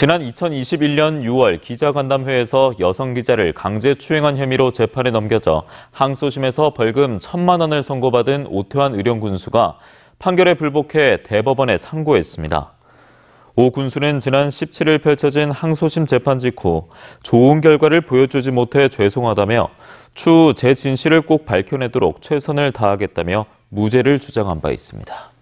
지난 2021년 6월 기자간담회에서 여성 기자를 강제 추행한 혐의로 재판에 넘겨져 항소심에서 벌금 1천만 원을 선고받은 오태환 의령 군수가 판결에 불복해 대법원에 상고했습니다. 오 군수는 지난 17일 펼쳐진 항소심 재판 직후 좋은 결과를 보여주지 못해 죄송하다며 추후 제 진실을 꼭 밝혀내도록 최선을 다하겠다며 무죄를 주장한 바 있습니다.